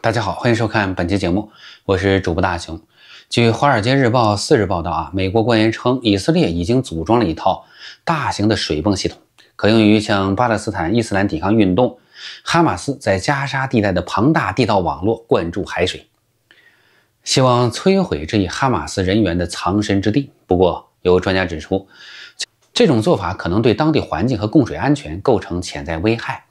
大家好，欢迎收看本期节目，我是主播大熊。据《华尔街日报》四日报道，啊，美国官员称，以色列已经组装了一套大型的水泵系统，可用于向巴勒斯坦伊斯兰抵抗运动（哈马斯）在加沙地带的庞大地道网络灌注海水，希望摧毁这一哈马斯人员的藏身之地。不过，有专家指出，这种做法可能对当地环境和供水安全构成潜在危害，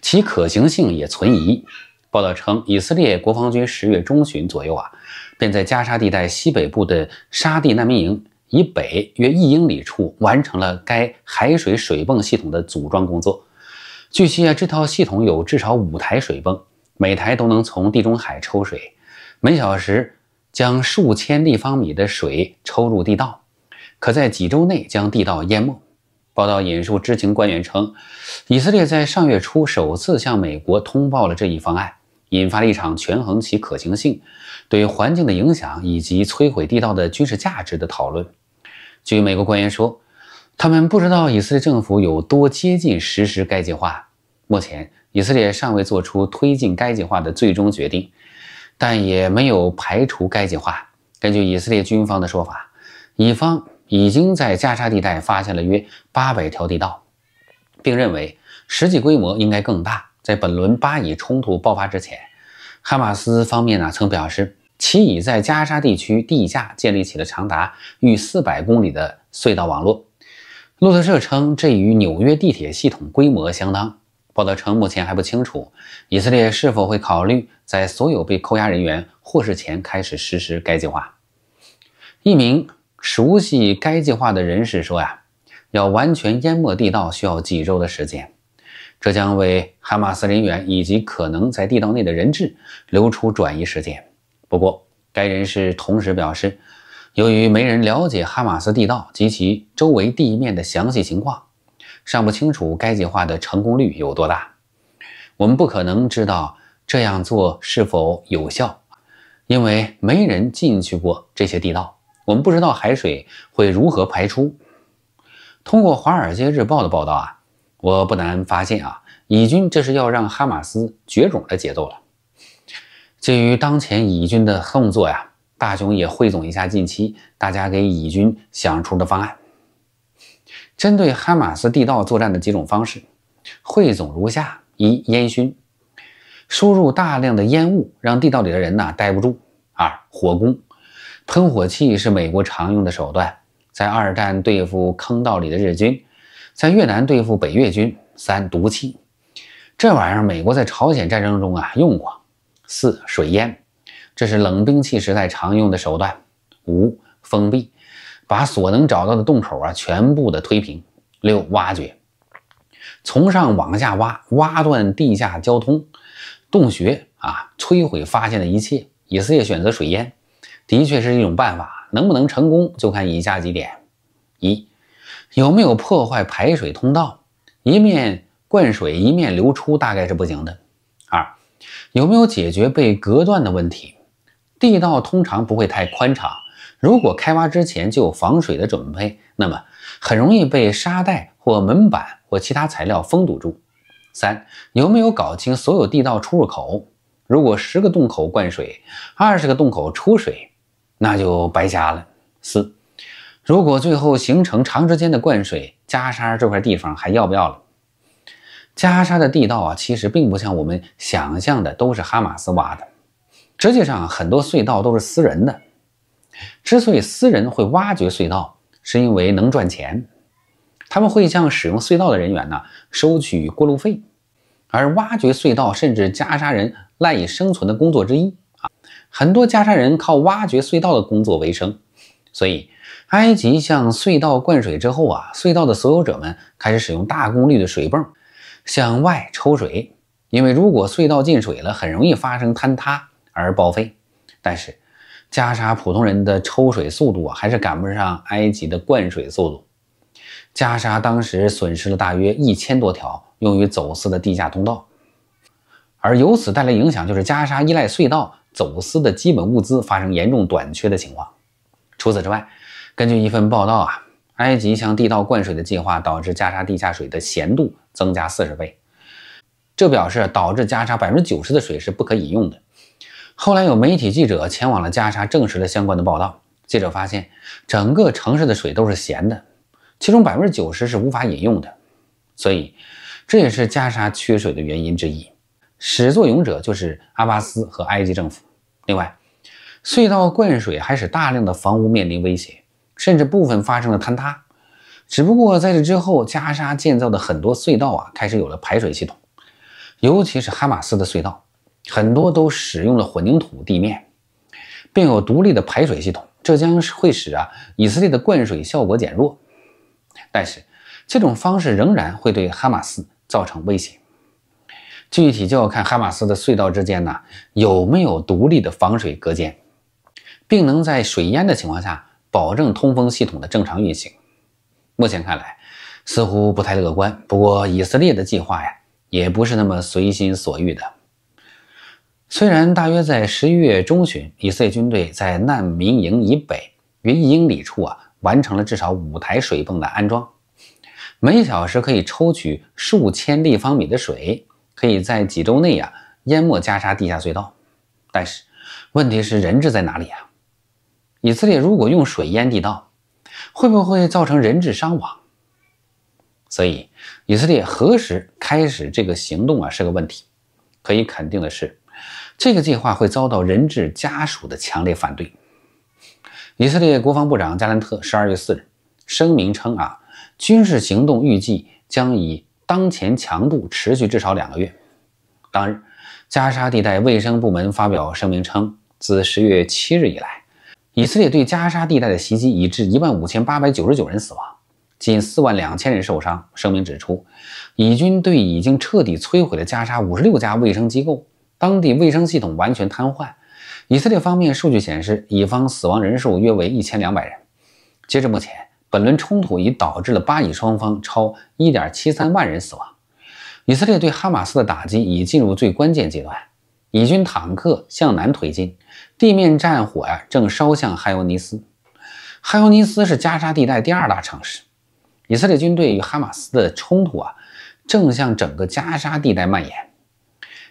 其可行性也存疑。报道称，以色列国防军十月中旬左右啊，便在加沙地带西北部的沙地难民营以北约一英里处完成了该海水水泵系统的组装工作。据悉啊，这套系统有至少五台水泵，每台都能从地中海抽水，每小时将数千立方米的水抽入地道，可在几周内将地道淹没。报道引述知情官员称，以色列在上月初首次向美国通报了这一方案。引发了一场权衡其可行性、对环境的影响以及摧毁地道的军事价值的讨论。据美国官员说，他们不知道以色列政府有多接近实施该计划。目前，以色列尚未做出推进该计划的最终决定，但也没有排除该计划。根据以色列军方的说法，以方已经在加沙地带发现了约八百条地道，并认为实际规模应该更大。在本轮巴以冲突爆发之前，哈马斯方面呢曾表示，其已在加沙地区地下建立起了长达逾400公里的隧道网络。路透社称，这与纽约地铁系统规模相当。报道称，目前还不清楚以色列是否会考虑在所有被扣押人员获释前开始实施该计划。一名熟悉该计划的人士说：“呀，要完全淹没地道需要几周的时间。”这将为哈马斯人员以及可能在地道内的人质留出转移时间。不过，该人士同时表示，由于没人了解哈马斯地道及其周围地面的详细情况，尚不清楚该计划的成功率有多大。我们不可能知道这样做是否有效，因为没人进去过这些地道。我们不知道海水会如何排出。通过《华尔街日报》的报道啊。我不难发现啊，以军这是要让哈马斯绝种的节奏了。基于当前以军的动作呀，大雄也汇总一下近期大家给以军想出的方案。针对哈马斯地道作战的几种方式，汇总如下：一、烟熏，输入大量的烟雾，让地道里的人呢待不住；二、火攻，喷火器是美国常用的手段，在二战对付坑道里的日军。在越南对付北越军，三毒气，这玩意儿美国在朝鲜战争中啊用过。四水淹，这是冷兵器时代常用的手段。五封闭，把所能找到的洞口啊全部的推平。六挖掘，从上往下挖，挖断地下交通洞穴啊，摧毁发现的一切。以色列选择水淹，的确是一种办法，能不能成功就看以下几点：一。有没有破坏排水通道？一面灌水，一面流出，大概是不行的。二，有没有解决被隔断的问题？地道通常不会太宽敞，如果开挖之前就有防水的准备，那么很容易被沙袋或门板或其他材料封堵住。三，有没有搞清所有地道出入口？如果十个洞口灌水，二十个洞口出水，那就白瞎了。四。如果最后形成长时间的灌水，加沙这块地方还要不要了？加沙的地道啊，其实并不像我们想象的都是哈马斯挖的，实际上很多隧道都是私人的。之所以私人会挖掘隧道，是因为能赚钱，他们会向使用隧道的人员呢收取过路费，而挖掘隧道甚至加沙人赖以生存的工作之一啊，很多加沙人靠挖掘隧道的工作为生。所以，埃及向隧道灌水之后啊，隧道的所有者们开始使用大功率的水泵向外抽水，因为如果隧道进水了，很容易发生坍塌而报废。但是，加沙普通人的抽水速度啊，还是赶不上埃及的灌水速度。加沙当时损失了大约一千多条用于走私的地下通道，而由此带来影响就是加沙依赖隧道走私的基本物资发生严重短缺的情况。除此之外，根据一份报道啊，埃及向地道灌水的计划导致加沙地下水的咸度增加四十倍，这表示导致加沙百分之九十的水是不可饮用的。后来有媒体记者前往了加沙，证实了相关的报道。记者发现，整个城市的水都是咸的，其中百分之九十是无法饮用的，所以这也是加沙缺水的原因之一。始作俑者就是阿巴斯和埃及政府。另外。隧道灌水还使大量的房屋面临威胁，甚至部分发生了坍塌。只不过在这之后，加沙建造的很多隧道啊，开始有了排水系统，尤其是哈马斯的隧道，很多都使用了混凝土地面，并有独立的排水系统。这将会使啊，以色列的灌水效果减弱。但是，这种方式仍然会对哈马斯造成威胁。具体就要看哈马斯的隧道之间呢，有没有独立的防水隔间。并能在水淹的情况下保证通风系统的正常运行。目前看来似乎不太乐观。不过以色列的计划呀也不是那么随心所欲的。虽然大约在十一月中旬，以色列军队在难民营以北约一英里处啊完成了至少五台水泵的安装，每小时可以抽取数千立方米的水，可以在几周内啊淹没加沙地下隧道。但是问题是人质在哪里啊？以色列如果用水淹地道，会不会造成人质伤亡？所以，以色列何时开始这个行动啊是个问题。可以肯定的是，这个计划会遭到人质家属的强烈反对。以色列国防部长加兰特十二月四日声明称啊，军事行动预计将以当前强度持续至少两个月。当日，加沙地带卫生部门发表声明称，自十月七日以来。以色列对加沙地带的袭击已致一万五千八百九十九人死亡，近四万两千人受伤。声明指出，以军对已经彻底摧毁的加沙五十六家卫生机构，当地卫生系统完全瘫痪。以色列方面数据显示，以方死亡人数约为一千两百人。截至目前，本轮冲突已导致了巴以双方超一点七三万人死亡。以色列对哈马斯的打击已进入最关键阶段。以军坦克向南推进，地面战火呀正烧向哈尤尼斯。哈尤尼斯是加沙地带第二大城市。以色列军队与哈马斯的冲突啊正向整个加沙地带蔓延。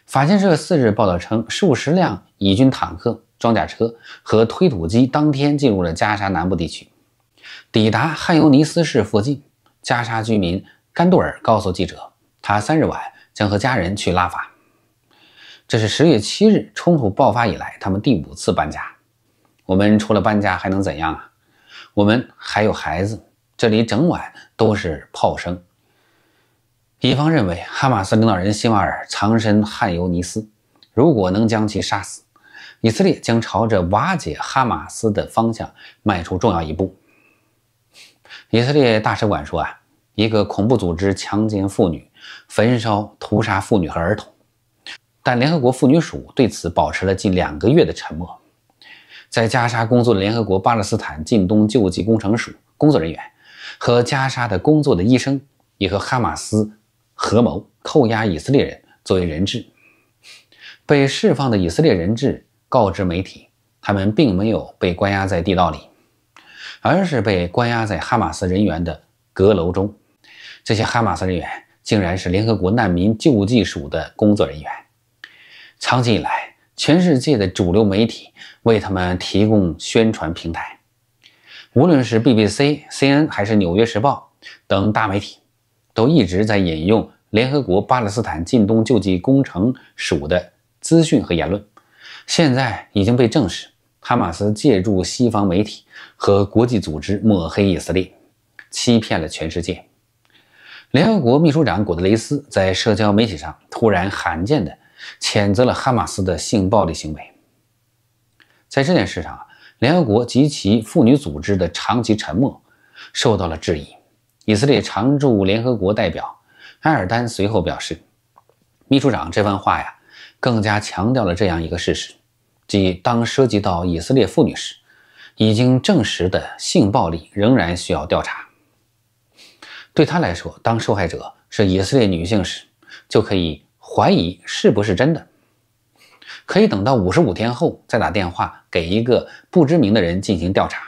法新社四日报道称，数十辆以军坦克、装甲车和推土机当天进入了加沙南部地区，抵达汉尤尼斯市附近。加沙居民甘杜尔告诉记者，他三日晚将和家人去拉法。这是十月七日冲突爆发以来，他们第五次搬家。我们除了搬家还能怎样啊？我们还有孩子。这里整晚都是炮声。以方认为，哈马斯领导人希瓦尔藏身汉尤尼斯，如果能将其杀死，以色列将朝着瓦解哈马斯的方向迈出重要一步。以色列大使馆说啊，一个恐怖组织强奸妇女，焚烧屠杀妇女和儿童。但联合国妇女署对此保持了近两个月的沉默。在加沙工作的联合国巴勒斯坦近东救济工程署工作人员和加沙的工作的医生也和哈马斯合谋扣押以色列人作为人质。被释放的以色列人质告知媒体，他们并没有被关押在地道里，而是被关押在哈马斯人员的阁楼中。这些哈马斯人员竟然是联合国难民救济署的工作人员。长期以来，全世界的主流媒体为他们提供宣传平台，无论是 BBC、CNN 还是《纽约时报》等大媒体，都一直在引用联合国巴勒斯坦近东救济工程署的资讯和言论。现在已经被证实，哈马斯借助西方媒体和国际组织抹黑以色列，欺骗了全世界。联合国秘书长古德雷斯在社交媒体上突然罕见的。谴责了哈马斯的性暴力行为。在这件事上啊，联合国及其妇女组织的长期沉默受到了质疑。以色列常驻联合国代表埃尔丹随后表示：“秘书长这番话呀，更加强调了这样一个事实，即当涉及到以色列妇女时，已经证实的性暴力仍然需要调查。对他来说，当受害者是以色列女性时，就可以。”怀疑是不是真的，可以等到五十五天后再打电话给一个不知名的人进行调查。